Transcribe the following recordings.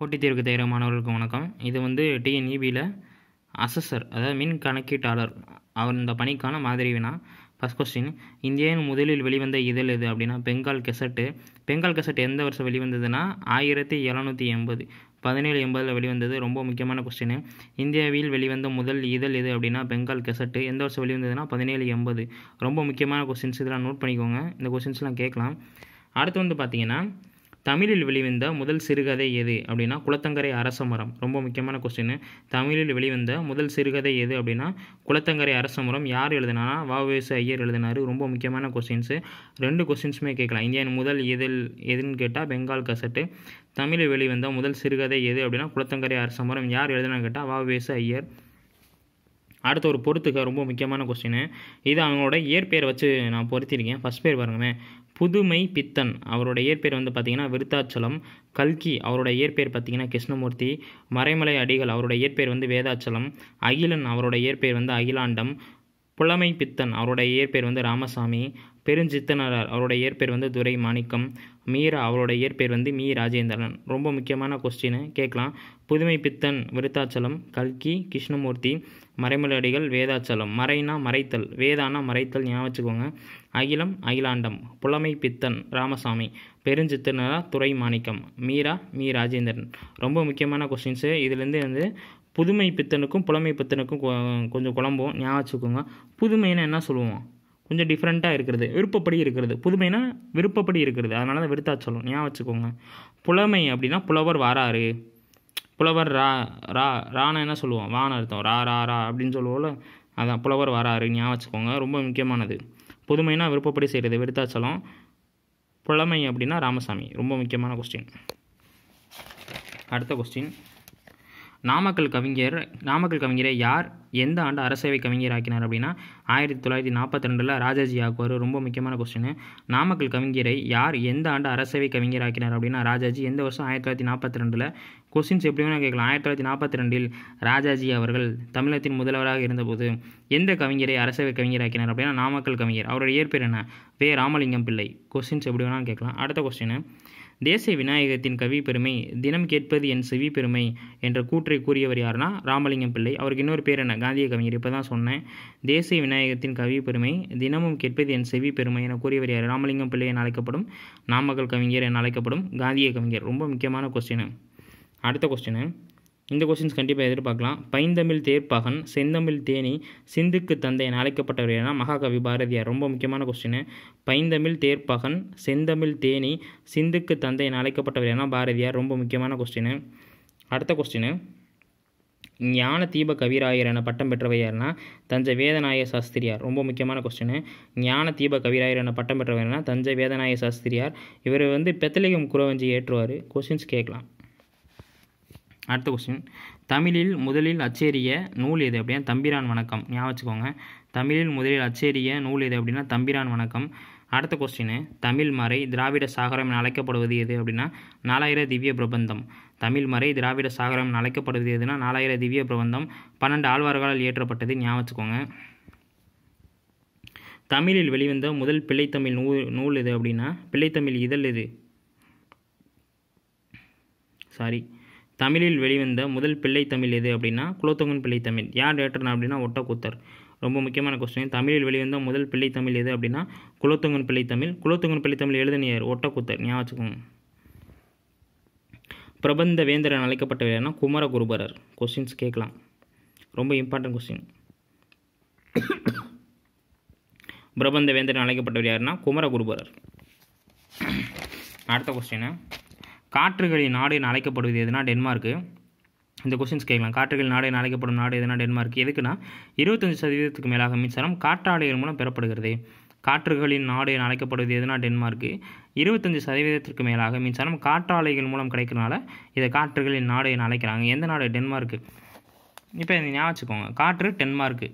போட்டித் தேர்வுக்கு தயாராக மாணவர்களுக்கு வணக்கம் இது வந்து டிஎன்இபியில் அசஸர் அதாவது மின் கணக்கீட்டாளர் அவர் இந்த பணிக்கான மாதிரி வினா ஃபஸ்ட் கொஸ்டின் இந்தியாவின் முதலில் வெளிவந்த இதழ் எது அப்படின்னா பெங்கால் கெசட்டு பெங்கால் கெசட் எந்த வருஷம் வெளிவந்ததுன்னா ஆயிரத்தி எழுநூற்றி எண்பது பதினேழு எண்பதில் வெளிவந்தது ரொம்ப முக்கியமான கொஸ்டின் இந்தியாவில் வெளிவந்த முதல் இதழ் எது அப்படின்னா பெங்கால் கெசட்டு எந்த வருஷம் வெளிவந்ததுன்னா பதினேழு எண்பது ரொம்ப முக்கியமான கொஸ்டின்ஸ் இதெல்லாம் நோட் பண்ணிக்கோங்க இந்த கொஸ்டின்ஸ்லாம் கேட்கலாம் அடுத்து வந்து பார்த்தீங்கன்னா தமிழில் வெளிவந்த முதல் சிறுகதை எது அப்படின்னா குளத்தங்கரை அரச மரம் ரொம்ப முக்கியமான கொஸ்டின் தமிழில் வெளிவந்த முதல் சிறுகதை எது அப்படின்னா குளத்தங்கரை அரச மரம் யார் எழுதினா வாவேசு ஐயர் எழுதினார் ரொம்ப முக்கியமான கொஸ்டின்ஸு ரெண்டு கொஸ்டின்ஸுமே கேட்கலாம் இந்தியன் முதல் எதில் எதுன்னு கேட்டால் பெங்கால் கசட்டு தமிழில் வெளிவந்த முதல் சிறுகதை எது அப்படின்னா குளத்தங்கரை அரச மரம் யார் எழுதினான்னு கேட்டால் வாவேசு ஐயர் அடுத்த ஒரு பொறுத்துக்க ரொம்ப முக்கியமான கொஸ்டின் இது அவங்களோட இயற்பெயர் வச்சு நான் பொருத்திருக்கேன் ஃபஸ்ட் பேர் பாருங்கள் புதுமை பித்தன் அவரோட இயற்பெயர் வந்து பார்த்தீங்கன்னா விருத்தாச்சலம் கல்கி அவரோட இயற்பெயர் பார்த்திங்கன்னா கிருஷ்ணமூர்த்தி மறைமலை அடிகள் அவரோட இயற்பெயர் வந்து வேதாச்சலம் அகிலன் அவரோட இயற்பெயர் வந்து அகிலாண்டம் புலமை பித்தன் அவரோட இயற்பெயர் வந்து ராமசாமி பெருஞ்சித்தனார் அவருடைய இயற்பேர் வந்து துரை மாணிக்கம் மீரா அவரோட இயற்பேர் வந்து மீ ராஜேந்திரன் ரொம்ப முக்கியமான கொஸ்டின் கேட்கலாம் புதுமை பித்தன் விருத்தாச்சலம் கல்கி கிருஷ்ணமூர்த்தி மறைமலடிகள் வேதாச்சலம் மறைனா மறைத்தல் வேதானா மறைத்தல் ஞாபகம் வச்சுக்கோங்க அகிலம் அகிலாண்டம் புலமை பித்தன் ராமசாமி பெருஞ்சித்திரனாரா துறை மாணிக்கம் மீரா மீ ராஜேந்திரன் ரொம்ப முக்கியமான கொஸ்டின்ஸு இதுலேருந்து வந்து புதுமை பித்தனுக்கும் புலமை பித்தனுக்கும் கொஞ்சம் குழம்பும் ஞாபகம் வச்சுக்கோங்க புதுமைன்னா என்ன சொல்லுவோம் கொஞ்சம் டிஃப்ரெண்ட்டாக இருக்கிறது விருப்பப்படி இருக்கிறது புதுமைன்னா விருப்பப்படி இருக்கிறது அதனால தான் விருத்தா சொல்லும் ஞாபகம் வச்சுக்கோங்க புலமை அப்படின்னா புலவர் வாராரு புலவர் ரா ரா ராணா என்ன சொல்லுவோம் வான அர்த்தம் ரா ரா ரா அப்படின்னு சொல்லுவோம்ல அதான் புலவர் வராரு ஞாபகம் வச்சுக்கோங்க ரொம்ப முக்கியமானது புதுமைனா விருப்பப்படி செய்கிறது விருத்தாச்சலம் புலமை அப்படின்னா ராமசாமி ரொம்ப முக்கியமான கொஸ்டின் அடுத்த கொஸ்டின் நாமக்கல் கவிஞர் நாமக்கல் கவிஞரை யார் எந்த ஆண்டு அரசவை கவிஞர் ஆக்கினார் அப்படின்னா ஆயிரத்தி தொள்ளாயிரத்தி நாற்பத்தி ரெண்டில் ராஜாஜி ஆக்குவார் ரொம்ப முக்கியமான கொஸ்டின் நாமக்கல் கவிஞரை யார் எந்த ஆண்டு அரசவை கவிஞர் ஆக்கினார் அப்படின்னா ராஜாஜி எந்த வருஷம் ஆயிரத்தி தொள்ளாயிரத்தி நாற்பத்தி ரெண்டில் கொஸ்டின்ஸ் எப்படி வேணால் கேட்கலாம் ஆயிரத்தி தொள்ளாயிரத்தி நாற்பத்தி ரெண்டில் ராஜாஜி அவர்கள் தமிழகத்தின் முதல்வராக இருந்தபோது எந்த கவிஞரை அரசவை கவிஞர் ஆக்கினார் அப்படின்னா நாமக்கல் கவிஞர் அவருடைய இயற்பேர் என்ன வே ராமலிங்கம் பிள்ளை கொஸ்டின்ஸ் எப்படி வேணாலும் கேட்கலாம் அடுத்த கொஸ்டின் தேசிய விநாயகத்தின் கவி பெருமை தினம் கேட்பது என் செவி பெருமை என்ற கூற்றை கூறியவர் யாருன்னா ராமலிங்கம் பிள்ளை அவருக்கு இன்னொரு பேர் என்ன காந்திய கவிஞர் இப்போ தான் சொன்னேன் தேசிய விநாயகத்தின் கவி பெருமை தினமும் கேட்பது என் செவி பெருமை என கூறியவர் யார் ராமலிங்கம் பிள்ளை என அழைக்கப்படும் நாமக்கல் கவிஞர் என அழைக்கப்படும் காந்திய கவிஞர் ரொம்ப முக்கியமான கொஸ்டின் அடுத்த கொஸ்டின்னு இந்த கொஸ்டின்ஸ் கண்டிப்பாக எதிர்பார்க்கலாம் பைந்தமிழ் தேர்ப்பாகன் செந்தமிழ் தேனி சிந்துக்கு தந்தை என அழைக்கப்பட்டவர் என மகாகவி பாரதியார் ரொம்ப முக்கியமான கொஸ்டின் பைந்தமிழ் தேர்ப்பாகன் செந்தமிழ் தேனி சிந்துக்கு தந்தை என அழைக்கப்பட்டவர் என பாரதியார் ரொம்ப முக்கியமான கொஸ்டின் அடுத்த கொஸ்டின் ஞான தீப கவிராயர் என பட்டம் பெற்றவை யாருன்னா தஞ்சை வேதநாய சாஸ்திரியார் ரொம்ப முக்கியமான கொஸ்டின் ஞான தீப கவிராயர் என பட்டம் பெற்றவைனா தஞ்சை வேதநாய சாஸ்திரியார் இவர் வந்து பெத்தலிகம் குறவஞ்சி ஏற்றுவார் கொஸ்டின்ஸ் கேட்கலாம் அடுத்த கொஸ்டின் தமிழில் முதலில் அச்சேரிய நூல் எது அப்படின்னா தம்பிரான் வணக்கம் ஞாபகம் வச்சுக்கோங்க தமிழில் முதலில் அச்சேரிய நூல் எது அப்படின்னா தம்பிரான் வணக்கம் அடுத்த கொஸ்டின் தமிழ் மறை திராவிட சாகரம் என அழைக்கப்படுவது எது அப்படின்னா நாலாயிர திவ்ய பிரபந்தம் தமிழ் மறை திராவிட சாகரம் என அழைக்கப்படுவது எதுனா நாலாயிர திவ்ய பிரபந்தம் பன்னெண்டு ஆழ்வார்களால் இயற்றப்பட்டது ஞாபகம் வச்சுக்கோங்க தமிழில் வெளிவந்த முதல் பிள்ளைத்தமிழ் நூல் நூல் எது அப்படின்னா பிள்ளைத்தமிழ் இதழ் எது சாரி தமிழில் வெளிவந்த முதல் பிள்ளை தமிழ் எது அப்படின்னா குலத்தொங்கன் பிள்ளை தமிழ் யார் டேரக்டர்னா அப்படின்னா ஒட்டக்கூத்தர் ரொம்ப முக்கியமான கொஸ்டின் தமிழில் வெளிவந்த முதல் பிள்ளை தமிழ் எது அப்படின்னா குலத்தொங்கன் பிள்ளை தமிழ் குலத்தொங்கன் பிள்ளை தமிழ் எழுதினியர் ஒட்டக்கூத்தர் ஞாபகம் பிரபந்த வேந்தரன் அழைக்கப்பட்ட குமார குருபரர் கொஸ்டின்ஸ் கேட்கலாம் ரொம்ப இம்பார்ட்டன்ட் கொஸ்டின் பிரபந்த வேந்தரன் அழைக்கப்பட்டவர் யாருன்னா குமரகுருபரர் அடுத்த கொஸ்டின்னு காற்றுகளின் நாடு என அழைக்கப்படுவது எதுனா டென்மார்க்கு இந்த கொஸ்டின்ஸ் கேட்கலாம் காற்றுகளின் நாடு என அழைக்கப்படும் நாடு எதுனா டென்மார்க் எதுக்குன்னா இருபத்தஞ்சி சதவீதத்துக்கு மேலாக மின்சாரம் காற்றாலைகள் மூலம் பெறப்படுகிறது காற்றுகளின் நாடு என அழைக்கப்படுவது எதுனா டென்மார்க்கு இருபத்தஞ்சி சதவீதத்திற்கு மேலாக மின்சாரம் காற்றாலைகள் மூலம் கிடைக்கிறனால இதை காற்றுகளின் நாடு என அழைக்கிறாங்க எந்த நாடு டென்மார்க்கு இப்போ இதை ஞாபகம் வச்சுக்கோங்க காற்று டென்மார்க்கு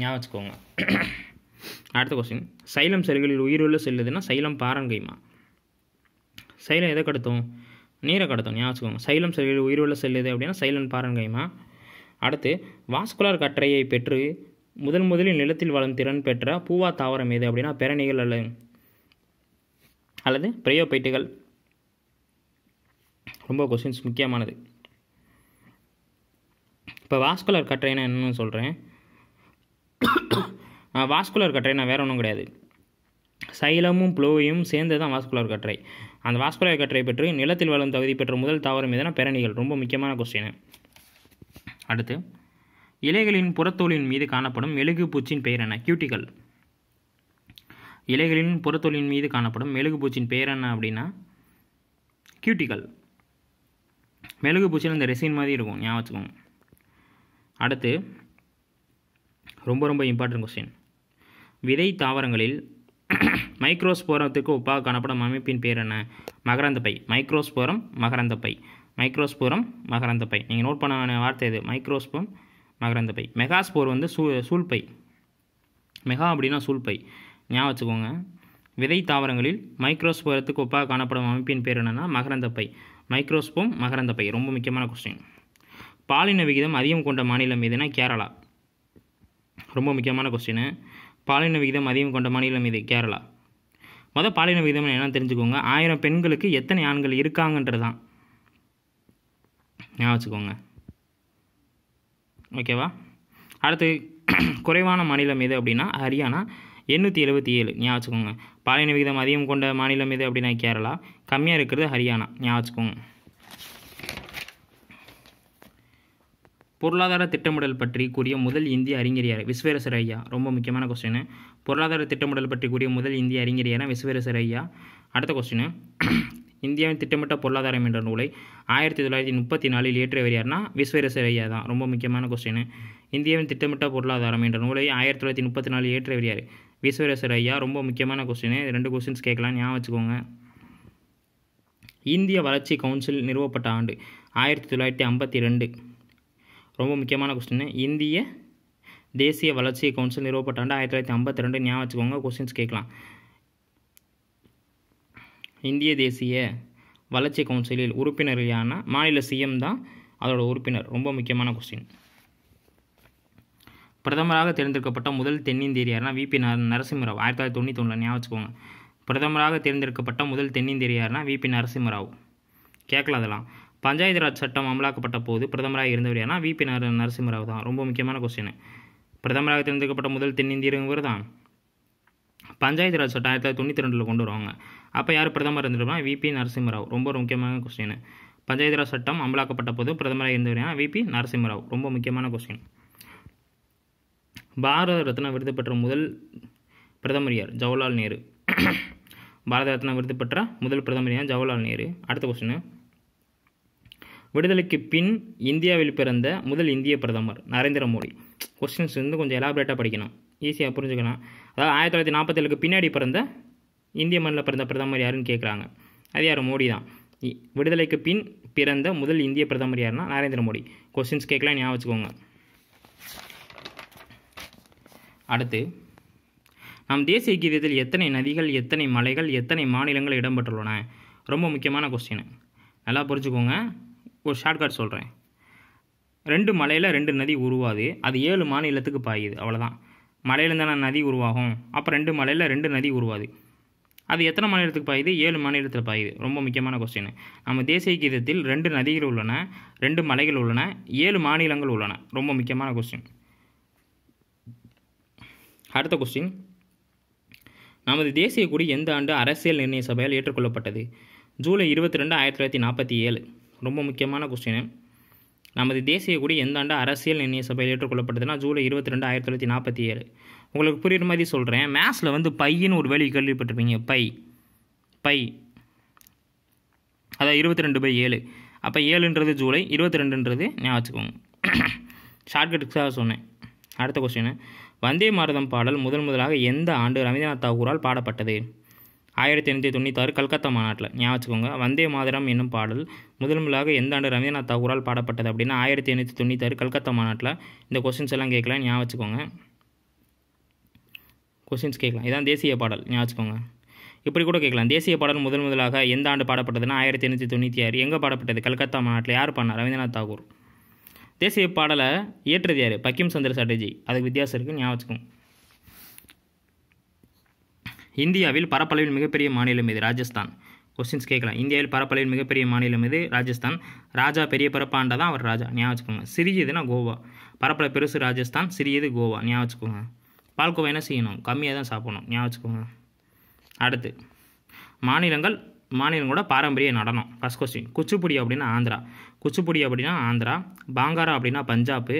ஞாபகம் வச்சுக்கோங்க அடுத்த கொஸ்டின் சைலம் செல்களில் உயிருள்ள செல்லுதுன்னா சைலம் பாரங்கைமா சைலம் எதை கடத்தும் நீரை கடத்தும் ஞாபகம் சைலம் செல் உயிருள்ள செல் எது அப்படின்னா சைலன் பாரன்கைமா அடுத்து வாஸ்குலர் கற்றையை பெற்று முதன் முதலில் நிலத்தில் வளரும் திறன் பெற்ற பூவா தாவரம் எது அப்படின்னா பெரணிகள் அல்லது அல்லது பிரயோபைட்டுகள் ரொம்ப கொஸ்டின்ஸ் முக்கியமானது இப்போ வாஸ்குலர் கற்றைனா என்னன்னு சொல்கிறேன் வாஸ்குலர் கற்றைனா வேறு ஒன்றும் கிடையாது சைலமும் ப்ளோவையும் சேர்ந்து தான் வாஸ்குலர் கற்றை அந்த வாஸ்பரா கற்றை பெற்று நிலத்தில் வளரும் தகுதி பெற்ற முதல் தாவரம் எதனா பேரணிகள் ரொம்ப முக்கியமான கொஸ்டின் அடுத்து இலைகளின் புறத்தோலின் மீது காணப்படும் மெழுகு பூச்சின் பெயர் என்ன கியூட்டிகள் இலைகளின் புறத்தோலின் மீது காணப்படும் மெழுகு பூச்சின் பெயர் என்ன அப்படின்னா கியூட்டிகள் மெழுகு பூச்சியில் இந்த ரெசின் மாதிரி இருக்கும் ஞாபகம் வச்சுக்கோங்க அடுத்து ரொம்ப ரொம்ப இம்பார்ட்டன்ட் கொஸ்டின் விதை தாவரங்களில் மைக்ரோஸ்போரத்துக்கு ஒப்பாக காணப்படும் அமைப்பின் பேர் என்ன மகரந்தப்பை மைக்ரோஸ்போரம் மகரந்தப்பை மைக்ரோஸ்போரம் மகரந்தப்பை நீங்கள் நோட் பண்ண வார்த்தை இது மைக்ரோஸ்போம் மகரந்தப்பை மெகாஸ்போர் வந்து சூ சூழ்பை மெகா அப்படின்னா சூழ்பை ஞாபகம் வச்சுக்கோங்க விதை தாவரங்களில் மைக்ரோஸ்போரத்துக்கு ஒப்பாக காணப்படும் அமைப்பின் பேர் என்னென்னா மகரந்தப்பை மைக்ரோஸ்போம் மகரந்தப்பை ரொம்ப முக்கியமான கொஸ்டின் பாலின விகிதம் அதிகம் கொண்ட மாநிலம் எதுனா கேரளா ரொம்ப முக்கியமான கொஸ்டின் பாலின விகிதம் அதிகம் கொண்ட மாநிலம் இது கேரளா மொதல் பாலின விகிதம் என்ன தெரிஞ்சுக்கோங்க ஆயிரம் பெண்களுக்கு எத்தனை ஆண்கள் இருக்காங்கன்றது தான் ஞாபகம் வச்சுக்கோங்க ஓகேவா அடுத்து குறைவான மாநிலம் எது அப்படின்னா ஹரியானா எண்ணூற்றி எழுபத்தி ஏழு ஞாபகம் வச்சுக்கோங்க பாலின விகிதம் அதிகம் கொண்ட மாநிலம் எது அப்படின்னா கேரளா கம்மியாக இருக்கிறது ஹரியானா ஞாபகம் வச்சுக்கோங்க பொருளாதார திட்டமிடல் பற்றி கூறிய முதல் இந்திய அறிஞர் யார் ஐயா ரொம்ப முக்கியமான கொஸ்டின் பொருளாதார திட்டமிடல் பற்றி கூறிய முதல் இந்திய அறிஞர் யார் ஐயா அடுத்த கொஸ்டின் இந்தியாவின் திட்டமிட்ட பொருளாதாரம் என்ற நூலை ஆயிரத்தி தொள்ளாயிரத்தி முப்பத்தி நாலில் இயற்றியவர் யார்னா விஸ்வரசர் ஐயா தான் ரொம்ப முக்கியமான கொஸ்டின் இந்தியாவின் திட்டமிட்ட பொருளாதாரம் என்ற நூலை ஆயிரத்தி தொள்ளாயிரத்தி முப்பத்தி நாலில் இயற்றியவர் யார் விஸ்வரசர் ஐயா ரொம்ப முக்கியமான கொஸ்டின் ரெண்டு கொஸ்டின்ஸ் கேட்கலாம் ஞாபகம் வச்சுக்கோங்க இந்திய வளர்ச்சி கவுன்சில் நிறுவப்பட்ட ஆண்டு ஆயிரத்தி தொள்ளாயிரத்தி ஐம்பத்தி ரெண்டு ரொம்ப முக்கியமான கொஸ்டின் இந்திய தேசிய வளர்ச்சி கவுன்சில் நிறுவப்பட்ட ஆண்டு ஆயிரத்தி தொள்ளாயிரத்தி ஐம்பத்தி ரெண்டு ஞாபகம் வச்சுக்கோங்க கொஸ்டின்ஸ் கேட்கலாம் இந்திய தேசிய வளர்ச்சி கவுன்சிலில் உறுப்பினர் யானா மாநில சிஎம் தான் அதோட உறுப்பினர் ரொம்ப முக்கியமான கொஸ்டின் பிரதமராக தேர்ந்தெடுக்கப்பட்ட முதல் தென்னிந்தியார்னா விபி நரசிம்மராவ் ஆயிரத்தி தொள்ளாயிரத்தி தொண்ணூற்றி ஒன்றில் ஞாபகம் வச்சுக்கோங்க பிரதமராக தேர்ந்தெடுக்கப்பட்ட முதல் தென்னிந்தியார்னா விபி நரசிம்மராவ் கேட்கல அதெல்லாம் பஞ்சாயத்து ராஜ் சட்டம் அமலாக்கப்பட்ட போது பிரதமராக இருந்தவர் ஏன்னா விபி நரசிம்மராவ் தான் ரொம்ப முக்கியமான கொஸ்டின் பிரதமராக தேர்ந்தெடுக்கப்பட்ட முதல் தென்னிந்தியருங்கிறது தான் பஞ்சாயத்து ராஜ் சட்டம் ஆயிரத்தி தொள்ளாயிரத்தி தொண்ணூற்றி ரெண்டில் கொண்டு வருவாங்க அப்போ யார் பிரதமர் இருந்திருப்பாங்க விபி நரசிம்மராவ் ரொம்ப முக்கியமான கொஸ்டின் பஞ்சாயத்து ராஜ் சட்டம் அமலாக்கப்பட்ட போது பிரதமராக இருந்தவர் விபி நரசிம்மராவ் ரொம்ப முக்கியமான கொஸ்டின் பாரத ரத்னா விருது பெற்ற முதல் பிரதமர் யார் ஜவஹர்லால் நேரு பாரத ரத்னா விருது பெற்ற முதல் பிரதமர் யார் ஜவஹர்லால் நேரு அடுத்த கொஸ்டின்னு விடுதலைக்கு பின் இந்தியாவில் பிறந்த முதல் இந்திய பிரதமர் நரேந்திர மோடி கொஸ்டின்ஸ் வந்து கொஞ்சம் எலாபரேட்டாக படிக்கணும் ஈஸியாக புரிஞ்சுக்கலாம் அதாவது ஆயிரத்தி தொள்ளாயிரத்தி நாற்பத்தேழுக்கு பின்னாடி பிறந்த இந்திய மண்ணில் பிறந்த பிரதமர் யாருன்னு கேட்குறாங்க அது யார் மோடி தான் விடுதலைக்கு பின் பிறந்த முதல் இந்திய பிரதமர் யாருன்னா நரேந்திர மோடி கொஸ்டின்ஸ் கேட்கலாம் ஞாபகம் வச்சுக்கோங்க அடுத்து நம் தேசிய கீதத்தில் எத்தனை நதிகள் எத்தனை மலைகள் எத்தனை மாநிலங்கள் இடம்பெற்றுள்ளன ரொம்ப முக்கியமான கொஸ்டின் நல்லா புரிஞ்சுக்கோங்க ஒரு ஷார்ட்கட் சொல்கிறேன் ரெண்டு மலையில் ரெண்டு நதி உருவாது அது ஏழு மாநிலத்துக்கு பாயுது அவ்வளோதான் மலையிலேருந்தான நதி உருவாகும் அப்போ ரெண்டு மலையில் ரெண்டு நதி உருவாது அது எத்தனை மாநிலத்துக்கு பாயுது ஏழு மாநிலத்தில் பாயுது ரொம்ப முக்கியமான கொஸ்டின் நம்ம தேசிய கீதத்தில் ரெண்டு நதிகள் உள்ளன ரெண்டு மலைகள் உள்ளன ஏழு மாநிலங்கள் உள்ளன ரொம்ப முக்கியமான கொஸ்டின் அடுத்த கொஸ்டின் நமது தேசிய கொடி எந்த ஆண்டு அரசியல் நிர்ணய சபையால் ஏற்றுக்கொள்ளப்பட்டது ஜூலை இருபத்தி ரெண்டு ஆயிரத்தி தொள்ளாயிரத்தி நாற்பத்தி ஏழு ரொம்ப முக்கியமான கொஸ்டின் நமது தேசிய கொடி எந்த ஆண்டு அரசியல் நிர்ணய சபையில் ஏற்றுக்கொள்ளப்பட்டதுன்னா ஜூலை இருபத்தி ரெண்டு ஆயிரத்தி தொள்ளாயிரத்தி நாற்பத்தி ஏழு உங்களுக்கு புரியுற மாதிரி சொல்கிறேன் மேத்ஸில் வந்து பையன்னு ஒரு வேலையை கேள்விப்பட்டிருப்பீங்க பை பை அதான் இருபத்தி ரெண்டு பை ஏழு அப்போ ஏழுன்றது ஜூலை இருபத்தி ரெண்டுன்றது நான் வச்சுக்கோங்க ஷார்ட்கட்டுக்காக சொன்னேன் அடுத்த கொஸ்டின் வந்தே மாரதம் பாடல் முதன் முதலாக எந்த ஆண்டு ரவீந்திரநாத் தாகூரால் பாடப்பட்டது ஆயிரத்தி எண்ணூற்றி தொண்ணூத்தாறு கல்கத்தா மாநாட்டில் ஞாபகம் வச்சுக்கோங்க வந்தே மாதரம் என்னும் பாடல் முதல் முதலாக எந்த ஆண்டு ரவீந்திரநாத் தாகூரால் பாடப்பட்டது அப்படின்னா ஆயிரத்தி எண்ணூற்றி தொண்ணூத்தாறு கல்கத்தா மாநாட்டில் இந்த கொஸ்டின்ஸ் எல்லாம் கேட்கலாம் ஞாபகம் வச்சுக்கோங்க கொஸ்டின்ஸ் கேட்கலாம் இதான் தேசிய பாடல் ஞாபகம் வச்சுக்கோங்க இப்படி கூட கேட்கலாம் தேசிய பாடல் முதல் முதலாக எந்த ஆண்டு பாடப்பட்டதுன்னா ஆயிரத்தி எண்ணூற்றி தொண்ணூற்றி ஆறு எங்கே பாடப்பட்டது கல்கத்தா மாநாட்டில் யார் பண்ணார் ரவீந்திரநாத் தாகூர் தேசிய பாடலை இயற்றது யார் பக்கிம் சந்திர சாட்டர்ஜி அதுக்கு வித்தியாசம் இருக்குன்னு ஞாபகம் வச்சுக்கோங்க இந்தியாவில் பரப்பளவில் மிகப்பெரிய மாநிலம் இது ராஜஸ்தான் கொஸ்டின்ஸ் கேட்கலாம் இந்தியாவில் பரப்பளவில் மிகப்பெரிய மாநிலம் இது ராஜஸ்தான் ராஜா பெரிய பரப்பாண்டா தான் அவர் ராஜா ஞாபகம் வச்சுக்கோங்க சிறியதுன்னா கோவா பரப்பளவு பெருசு ராஜஸ்தான் சிறியது கோவா ஞாபகம் வச்சுக்கோங்க பால்கோவா என்ன செய்யணும் கம்மியாக தான் சாப்பிடணும் ஞாபகம் வச்சுக்கோங்க அடுத்து மாநிலங்கள் மாநிலங்களோட பாரம்பரிய நடனம் ஃபஸ்ட் கொஸ்டின் குச்சிப்புடி அப்படின்னா ஆந்திரா குச்சிப்புடி அப்படின்னா ஆந்திரா பாங்காரா அப்படின்னா பஞ்சாப்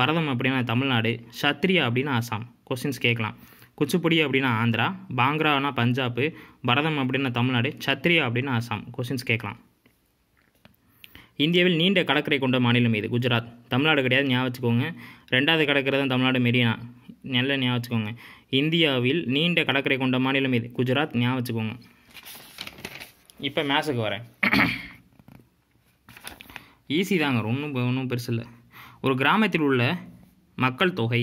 பரதம் அப்படின்னா தமிழ்நாடு சத்ரியா அப்படின்னா அசாம் கொஸ்டின்ஸ் கேட்கலாம் குச்சிப்புடி அப்படின்னா ஆந்திரா பாங்கரானா பஞ்சாப்பு பரதம் அப்படின்னா தமிழ்நாடு சத்ரியா அப்படின்னா அசாம் கொஸ்டின்ஸ் கேட்கலாம் இந்தியாவில் நீண்ட கடற்கரை கொண்ட மாநிலம் இது குஜராத் தமிழ்நாடு கிடையாது ஞாபகம் வச்சுக்கோங்க ரெண்டாவது கடற்கரை தமிழ்நாடு மெரினா நல்ல ஞாபகம் வச்சுக்கோங்க இந்தியாவில் நீண்ட கடற்கரை கொண்ட மாநிலம் இது குஜராத் ஞாபகம் வச்சுக்கோங்க இப்போ மேசுக்கு வரேன் ஈஸி தாங்க ஒன்றும் ஒன்றும் பெருசு இல்லை ஒரு கிராமத்தில் உள்ள மக்கள் தொகை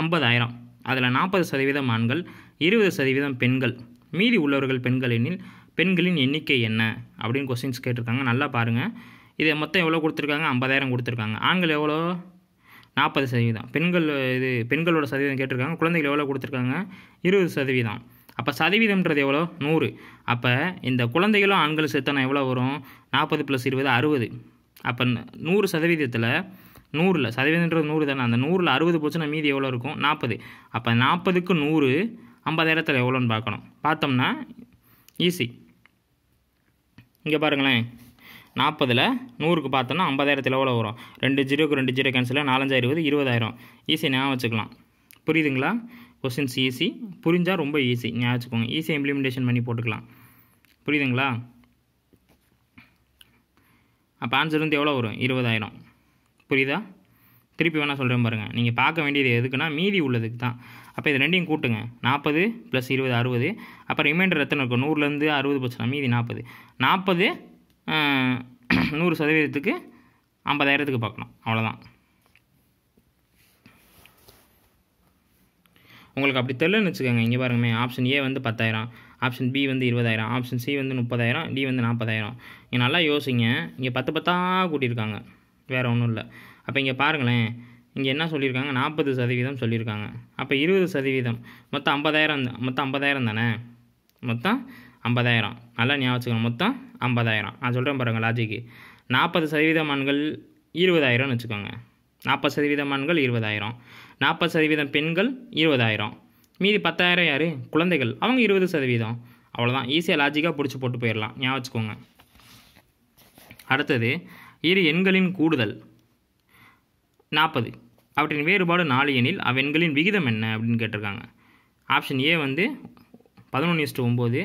ஐம்பதாயிரம் அதில் நாற்பது சதவீதம் ஆண்கள் இருபது சதவீதம் பெண்கள் மீதி உள்ளவர்கள் பெண்கள் எனில் பெண்களின் எண்ணிக்கை என்ன அப்படின்னு கொஸ்டின்ஸ் கேட்டிருக்காங்க நல்லா பாருங்கள் இதை மொத்தம் எவ்வளோ கொடுத்துருக்காங்க ஐம்பதாயிரம் கொடுத்துருக்காங்க ஆண்கள் எவ்வளோ நாற்பது சதவீதம் பெண்கள் இது பெண்களோட சதவீதம் கேட்டிருக்காங்க குழந்தைகள் எவ்வளோ கொடுத்துருக்காங்க இருபது சதவீதம் அப்போ சதவீதம்ன்றது எவ்வளோ நூறு அப்போ இந்த குழந்தைகளும் ஆண்கள் சேர்த்தனா எவ்வளோ வரும் நாற்பது ப்ளஸ் இருபது அறுபது அப்போ நூறு சதவீதத்தில் நூறில் சதவீதன்றது நூறு தானே அந்த நூறில் அறுபது போச்சுன்னா மீதி எவ்வளோ இருக்கும் நாற்பது அப்போ நாற்பதுக்கு நூறு ஐம்பதாயிரத்தில் எவ்வளோன்னு பார்க்கணும் பார்த்தோம்னா ஈஸி இங்கே பாருங்களேன் நாற்பதில் நூறுக்கு பார்த்தோன்னா ஐம்பதாயிரத்தில் எவ்வளோ வரும் ரெண்டு ஜீரோக்கு ரெண்டு ஜீரோ கேன்சலில் நாலஞ்சு இருபது இருபதாயிரம் ஈஸி ஞாபகம் வச்சுக்கலாம் புரியுதுங்களா கொஸ்டின்ஸ் ஈஸி புரிஞ்சால் ரொம்ப ஈஸி ஞாபகம் வச்சுக்கோங்க ஈஸியாக இம்ப்ளிமெண்டேஷன் பண்ணி போட்டுக்கலாம் புரியுதுங்களா அப்போ ஆன்சர் வந்து எவ்வளோ வரும் இருபதாயிரம் புரியுதா திருப்பி வேணால் சொல்கிறேன் பாருங்கள் நீங்கள் பார்க்க வேண்டியது எதுக்குன்னா மீதி உள்ளதுக்கு தான் அப்போ இது ரெண்டையும் கூட்டுங்க நாற்பது ப்ளஸ் இருபது அறுபது அப்போ ரிமைண்டர் எத்தனை இருக்கும் நூறுலேருந்து அறுபது பர்சன்ட் மீதி நாற்பது நாற்பது நூறு சதவீதத்துக்கு ஐம்பதாயிரத்துக்கு பார்க்கணும் அவ்வளோதான் உங்களுக்கு அப்படி தெரிலன்னு வச்சுக்கோங்க இங்கே பாருங்கமே ஆப்ஷன் ஏ வந்து பத்தாயிரம் ஆப்ஷன் பி வந்து இருபதாயிரம் ஆப்ஷன் சி வந்து முப்பதாயிரம் டி வந்து நாற்பதாயிரம் நீங்கள் நல்லா யோசிங்க இங்கே பத்து பத்தாக கூட்டியிருக்காங்க வேறு ஒன்றும் இல்லை அப்போ இங்கே பாருங்களேன் இங்கே என்ன சொல்லியிருக்காங்க நாற்பது சதவீதம் சொல்லியிருக்காங்க அப்போ இருபது சதவீதம் மொத்தம் ஐம்பதாயிரம் மொத்தம் ஐம்பதாயிரம் தானே மொத்தம் ஐம்பதாயிரம் நல்லா ஞாபகம் மொத்தம் ஐம்பதாயிரம் நான் சொல்கிறேன் பாருங்கள் லாஜிக்கு நாற்பது சதவீதம் ஆண்கள் இருபதாயிரம்னு வச்சுக்கோங்க நாற்பது சதவீதம் ஆண்கள் இருபதாயிரம் நாற்பது சதவீதம் பெண்கள் இருபதாயிரம் மீதி பத்தாயிரம் யார் குழந்தைகள் அவங்க இருபது சதவீதம் அவ்வளோதான் ஈஸியாக லாஜிக்காக பிடிச்சி போட்டு போயிடலாம் ஞாபகம் வச்சுக்கோங்க அடுத்தது இரு எண்களின் கூடுதல் நாற்பது அவற்றின் வேறுபாடு நாலு எனில் அவ்வெண்களின் விகிதம் என்ன அப்படின்னு கேட்டிருக்காங்க ஆப்ஷன் ஏ வந்து பதினொன்று இஸ்ட்டு ஒம்பது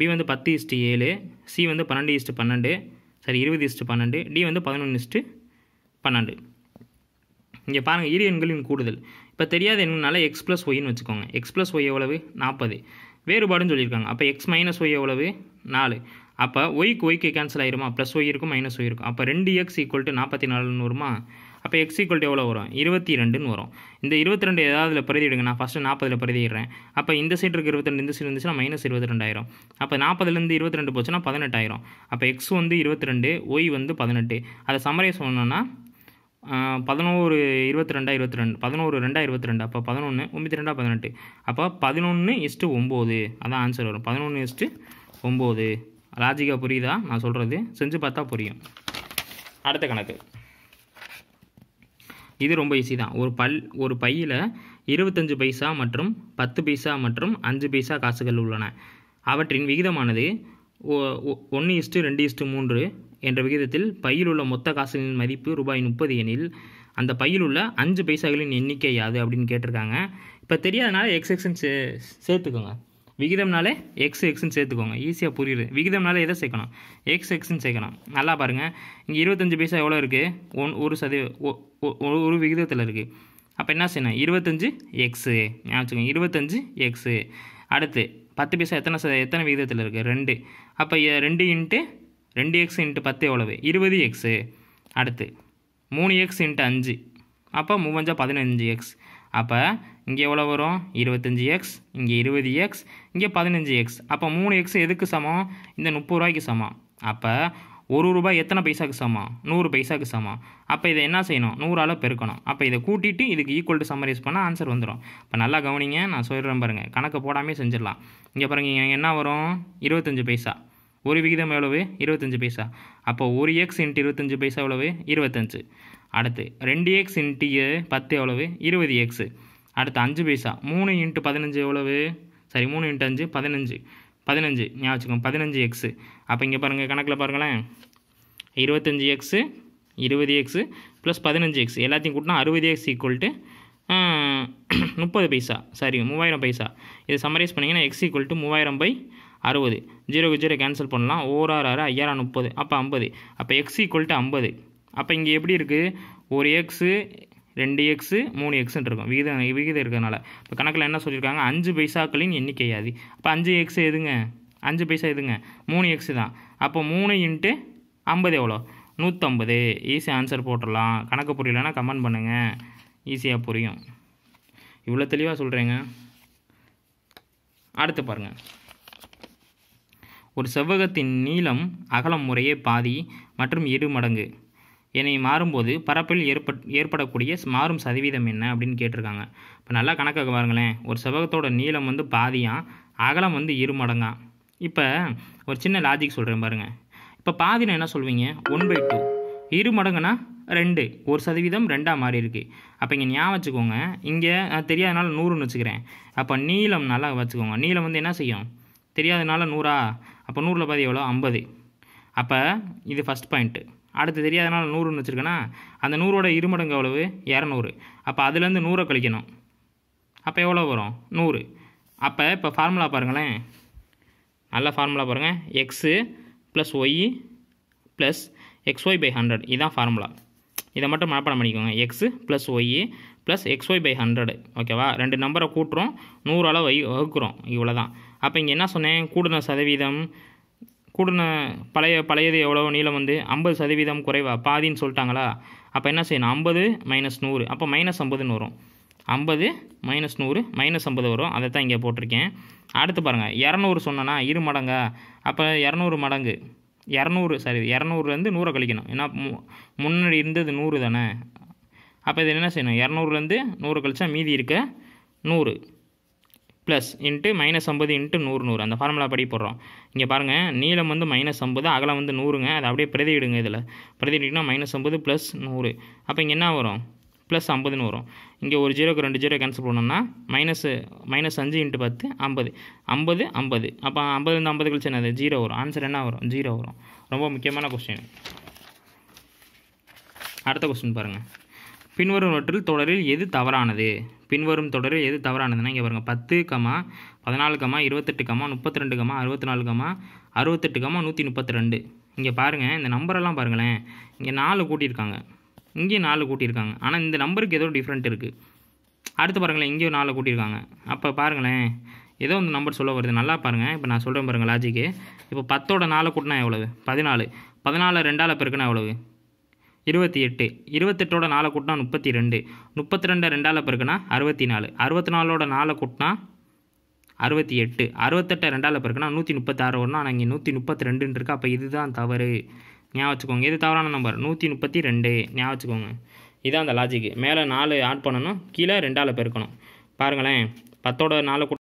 பி வந்து பத்து இஸ்ட்டு ஏழு சி வந்து பன்னெண்டு இஸ்ட்டு பன்னெண்டு சரி இருபது இஸ்ட்டு பன்னெண்டு டி வந்து பதினொன்று இஸ்ட்டு பன்னெண்டு இங்கே பாருங்கள் இரு எண்களின் கூடுதல் இப்போ தெரியாத எண்களால எக்ஸ் ப்ளஸ் ஒய்ன்னு வச்சுக்கோங்க எக்ஸ் ப்ளஸ் ஒய் எவ்வளவு நாற்பது வேறுபாடுன்னு சொல்லியிருக்காங்க அப்போ எக்ஸ் மைனஸ் ஒய் எவ்வளவு நாலு அப்போ ஒய்க்கு ஒய்க்கு கேன்சல் ஆயிருமா ப்ளஸ் ஒய் இருக்கும் மைனஸ் ஒய் இருக்கும் அப்போ ரெண்டு எக்ஸ் ஈக்குவல் டு நாற்பத்தி நாலுன்னு வருமா அப்போ எக்ஸ் ஈக்குவல் எவ்வளோ வரும் இருபத்தி ரெண்டுன்னு வரும் இந்த இருபத்தி ரெண்டு ஏதாவதுல பிரதிடுங்க நான் ஃபஸ்ட்டு நாற்பதில் பிரதிடுறேன் அப்போ இந்த சைடு இருக்குது இருபத்தி ரெண்டு இந்த சைடு இருந்துச்சுன்னா மைனஸ் இருபத்தி ரெண்டாயிரம் அப்போ நாற்பதுலேருந்து இருபத்தி ரெண்டு போச்சுன்னா பதினெட்டாயிரம் அப்போ எக்ஸ் வந்து இருபத்தி ரெண்டு ஒய் வந்து பதினெட்டு அதை சமரைஸ் பண்ணோன்னா பதினோரு இருபத்தி ரெண்டா இருபத்தி ரெண்டு பதினோரு ரெண்டா இருபத்தி ரெண்டு அப்போ பதினொன்று ஒம்பத்தி ரெண்டா பதினெட்டு அப்போ பதினொன்று இஸ்ட்டு ஒம்பது அதான் ஆன்சர் வரும் பதினொன்று இஸ்ட்டு ஒம்பது லாஜிக்காக புரியுதா நான் சொல்கிறது செஞ்சு பார்த்தா புரியும் அடுத்த கணக்கு இது ரொம்ப ஈஸி தான் ஒரு பல் ஒரு பையில் இருபத்தஞ்சு பைசா மற்றும் பத்து பைசா மற்றும் அஞ்சு பைசா காசுகள் உள்ளன அவற்றின் விகிதமானது ஒன்று இஸ்டு ரெண்டு இஸ்டு மூன்று என்ற விகிதத்தில் பையில் உள்ள மொத்த காசுகளின் மதிப்பு ரூபாய் முப்பது எனில் அந்த பையில் உள்ள அஞ்சு பைசாக்களின் எண்ணிக்கை யாது அப்படின்னு கேட்டிருக்காங்க இப்போ தெரியாதனால எக்ஸ் எக்ஸன் சே சேர்த்துக்கோங்க விகிதம்னாலே எக்ஸ் எக்ஸ்ன்னு சேர்த்துக்கோங்க ஈஸியாக புரியுது விகிதம்னாலே எதை சேர்க்கணும் எக்ஸ் எக்ஸ்ன்னு சேர்க்கணும் நல்லா பாருங்கள் இங்கே இருபத்தஞ்சு பைசா எவ்வளோ இருக்குது ஒன் ஒரு சதி ஒரு விகிதத்தில் இருக்குது அப்போ என்ன செய்யணும் இருபத்தஞ்சு எக்ஸு ஞாபகம் இருபத்தஞ்சி எக்ஸு அடுத்து பத்து பைசா எத்தனை ச எத்தனை விகிதத்தில் இருக்குது ரெண்டு அப்போ ரெண்டு இன்ட்டு ரெண்டு எக்ஸ் இன்ட்டு பத்து எவ்வளவு இருபது எக்ஸு அடுத்து மூணு எக்ஸ் இன்ட்டு அஞ்சு அப்போ மூவஞ்சா பதினஞ்சு எக்ஸ் அப்போ இங்கே எவ்வளோ வரும் இருபத்தஞ்சி எக்ஸ் இங்கே இருபது எக்ஸ் இங்கே பதினஞ்சு எக்ஸ் அப்போ மூணு எக்ஸ் எதுக்கு சமம் இந்த முப்பது ரூபாய்க்கு சமம் அப்போ ஒரு ரூபாய் எத்தனை பைசாக்கு சமம் நூறு பைசாக்கு சமம் அப்போ இதை என்ன செய்யணும் நூறால் பெருக்கணும் அப்போ இதை கூட்டிட்டு இதுக்கு ஈக்குவல் டு சம்மரைஸ் பண்ணால் ஆன்சர் வந்துடும் இப்போ நல்லா கவனிங்க நான் சொல்கிறேன் பாருங்கள் கணக்கு போடாமே செஞ்சிடலாம் இங்கே பாருங்கள் என்ன வரும் இருபத்தஞ்சி பைசா ஒரு விகிதம் எவ்வளவு இருபத்தஞ்சி பைசா அப்போ ஒரு எக்ஸ் இன்ட்டு இருபத்தஞ்சி பைசா எவ்வளவு இருபத்தஞ்சு அடுத்து ரெண்டு எக்ஸ் இன்ட்டு பத்து எவ்வளவு இருபது எக்ஸு அடுத்து அஞ்சு பைசா மூணு இன்ட்டு பதினஞ்சு எவ்வளவு சரி மூணு இன்ட்டு அஞ்சு பதினஞ்சு பதினஞ்சு ஞாபகம் பதினஞ்சு எக்ஸு அப்போ இங்கே பாருங்கள் கணக்கில் பாருங்களேன் இருபத்தஞ்சி எக்ஸு இருபது எக்ஸு ப்ளஸ் பதினஞ்சு எக்ஸ் எல்லாத்தையும் கூட்டினா அறுபது எக்ஸ் ஈக்குவல்ட்டு முப்பது பைசா சாரி மூவாயிரம் பைசா இது சம்மரைஸ் பண்ணிங்கன்னா எக்ஸ் ஈக்குவல் டு மூவாயிரம் பை அறுபது ஜீரோக்கு ஜீரோ கேன்சல் பண்ணலாம் ஓராறு ஆறு ஐயாயிரம் முப்பது அப்போ ஐம்பது அப்போ எக்ஸ் ஈக்குவல் டு ஐம்பது அப்போ இங்கே எப்படி இருக்குது ஒரு எக்ஸு ரெண்டு எக்ஸு மூணு எக்ஸுன்னு இருக்கும் விகிதம் விகிதம் இருக்கிறதுனால இப்போ கணக்கில் என்ன சொல்லியிருக்காங்க அஞ்சு பைசாக்களின் எண்ணிக்கையாது அப்போ அஞ்சு எக்ஸு எதுங்க அஞ்சு பைசா எதுங்க மூணு எக்ஸு தான் அப்போ மூணு இன்ட்டு ஐம்பது எவ்வளோ நூற்றம்பது ஈஸியாக ஆன்சர் போட்டுடலாம் கணக்கு புரியலன்னா கமெண்ட் பண்ணுங்கள் ஈஸியாக புரியும் இவ்வளோ தெளிவாக சொல்கிறேங்க அடுத்து பாருங்கள் ஒரு செவ்வகத்தின் நீளம் அகலம் முறையே பாதி மற்றும் இரு மடங்கு என்னை மாறும்போது பரப்பில் ஏற்பட் ஏற்படக்கூடிய மாறும் சதவீதம் என்ன அப்படின்னு கேட்டிருக்காங்க இப்போ நல்லா கணக்காக பாருங்களேன் ஒரு செவகத்தோட நீளம் வந்து பாதியாக அகலம் வந்து இரு மடங்கா இப்போ ஒரு சின்ன லாஜிக் சொல்கிறேன் பாருங்கள் இப்போ பாதினா என்ன சொல்வீங்க ஒன் பை டூ இரு மடங்குனா ரெண்டு ஒரு சதவீதம் ரெண்டாக மாறி இருக்குது அப்போ இங்கே ஞாபகம் வச்சுக்கோங்க இங்கே தெரியாதனால நூறுன்னு வச்சுக்கிறேன் அப்போ நீளம் நல்லா வச்சுக்கோங்க நீளம் வந்து என்ன செய்யும் தெரியாதனால நூறா அப்போ நூறில் பாதி எவ்வளோ ஐம்பது அப்போ இது ஃபஸ்ட் பாயிண்ட்டு அடுத்து தெரியாதனால நூறுன்னு வச்சுருக்கேன்னா அந்த நூறோட இருமடங்கு எவ்வளவு இரநூறு அப்போ அதுலேருந்து நூறை கழிக்கணும் அப்போ எவ்வளோ வரும் நூறு அப்போ இப்போ ஃபார்முலா பாருங்களேன் நல்ல ஃபார்முலா பாருங்கள் X plus Y plus X Y by hundred இதுதான் ஃபார்முலா இதை மட்டும் மனப்பாடம் பண்ணிக்கோங்க X plus Y plus X Y by hundred ஓகேவா ரெண்டு நம்பரை கூட்டுறோம் நூறு அளவு வகுக்கிறோம் இவ்வளோ தான் அப்போ இங்கே என்ன சொன்னேன் கூடுதல் சதவீதம் கூடின பழைய பழையது எவ்வளோ நீளம் வந்து ஐம்பது சதவீதம் குறைவா பாதின்னு சொல்லிட்டாங்களா அப்போ என்ன செய்யணும் ஐம்பது மைனஸ் நூறு அப்போ மைனஸ் ஐம்பதுன்னு வரும் ஐம்பது மைனஸ் நூறு மைனஸ் ஐம்பது வரும் அதை தான் இங்கே போட்டிருக்கேன் அடுத்து பாருங்கள் இரநூறு சொன்னேன்னா இரு மடங்கா அப்போ இரநூறு மடங்கு இரநூறு சாரி இரநூறுலேருந்து நூறை கழிக்கணும் ஏன்னா முன்னாடி இருந்தது நூறு தானே அப்போ இது என்ன செய்யணும் இரநூறுலேருந்து நூறு கழிச்சா மீதி இருக்க நூறு ப்ளஸ் இன்ட்டு மைனஸ் ஐம்பது இன்ட்டு நூறு நூறு அந்த ஃபார்முலா படி போடுறோம் இங்கே பாருங்கள் நீளம் வந்து மைனஸ் ஐம்பது அகலம் வந்து நூறுங்க அதை அப்படியே பிரதிவிடுங்க இதில் பிரதிவிட்டிங்கன்னா மைனஸ் ஐம்பது ப்ளஸ் நூறு அப்போ இங்கே என்ன வரும் ப்ளஸ் ஐம்பதுன்னு வரும் இங்கே ஒரு ஜீரோக்கு ரெண்டு ஜீரோ கேன்சல் பண்ணோம்னா மைனஸ் மைனஸ் அஞ்சு இன்ட்டு பத்து ஐம்பது ஐம்பது ஐம்பது அப்போ ஐம்பதுலேருந்து ஐம்பது கழிச்சு என்னது ஜீரோ வரும் ஆன்சர் என்ன வரும் ஜீரோ வரும் ரொம்ப முக்கியமான கொஸ்டின் அடுத்த கொஸ்டின் பாருங்கள் பின்வருவற்றில் தொடரில் எது தவறானது பின்வரும் தொடரில் எது தவறானதுன்னா இங்கே பாருங்கள் பத்து கமா பதினாலு கமா இருபத்தெட்டு கமா முப்பத்தி ரெண்டு கமா அறுபத்தி நாலு கமா அறுபத்தெட்டு கமா நூற்றி முப்பத்தி ரெண்டு இங்கே பாருங்கள் இந்த நம்பரெல்லாம் பாருங்களேன் இங்கே நாலு கூட்டியிருக்காங்க இங்கேயும் நாலு கூட்டியிருக்காங்க ஆனால் இந்த நம்பருக்கு ஏதோ டிஃப்ரெண்ட் இருக்குது அடுத்து பாருங்களேன் இங்கேயும் நாலு கூட்டியிருக்காங்க அப்போ பாருங்களேன் ஏதோ இந்த நம்பர் சொல்ல வருது நல்லா பாருங்கள் இப்போ நான் சொல்கிறேன் பாருங்கள் லாஜிக்கு இப்போ பத்தோட நாலு கூட்டினா எவ்வளவு பதினாலு பதினாலு ரெண்டால் பெருக்குனா எவ்வளவு இருபத்தி எட்டு இருபத்தெட்டோட நாலு கூட்டினா முப்பத்தி ரெண்டு முப்பத்தி ரெண்டு ரெண்டால் பிறகுனா அறுபத்தி நாலு அறுபத்தி நாலோட நாலு கூட்டினா அறுபத்தி எட்டு அறுபத்தெட்டை ரெண்டால் பிறகுனா நூற்றி முப்பத்தாறு வரும்னா ஆனால் இங்கே நூற்றி முப்பத்தி ரெண்டுன்னு அப்போ இதுதான் தவறு ஞாபகம் வச்சுக்கோங்க இது தவறான நம்பர் நூற்றி முப்பத்தி ரெண்டு ஞாபகம் வச்சுக்கோங்க இதான் அந்த லாஜிக்கு மேலே நாலு ஆட் பண்ணணும் கீழே ரெண்டால் பெருக்கணும் பாருங்களேன் பத்தோட நாலு